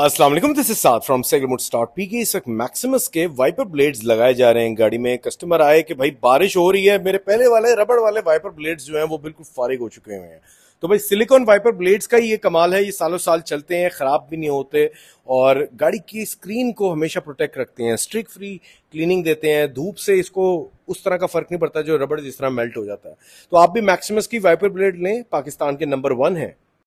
Aslam this साथ from सेगलमुट start पी के इस वक्त मैक्सिमस के वाइपर ब्लेड्स लगाए जा रहे हैं गाड़ी में कस्टमर आए कि भाई बारिश हो रही है मेरे पहले वाले रबड़ वाले वाइपर ब्लेड्स जो हैं वो बिल्कुल फारिग हो चुके हुए हैं तो भाई सिलिकॉन वाइपर ब्लेड्स का ही ये कमाल है ये सालों साल चलते हैं ख़राब भी नहीं होते और गाड़ी की स्क्रीन को हमेशा प्रोटेक्ट रखते हैं स्ट्रिक फ्री क्लीनिंग देते हैं धूप से इसको उस तरह का फ़र्क नहीं पड़ता जो रबड़ जिस तरह मेल्ट हो जाता है तो आप भी मैक्सिमस की वाइपर ब्लेड लें पाकिस्तान के नंबर वन है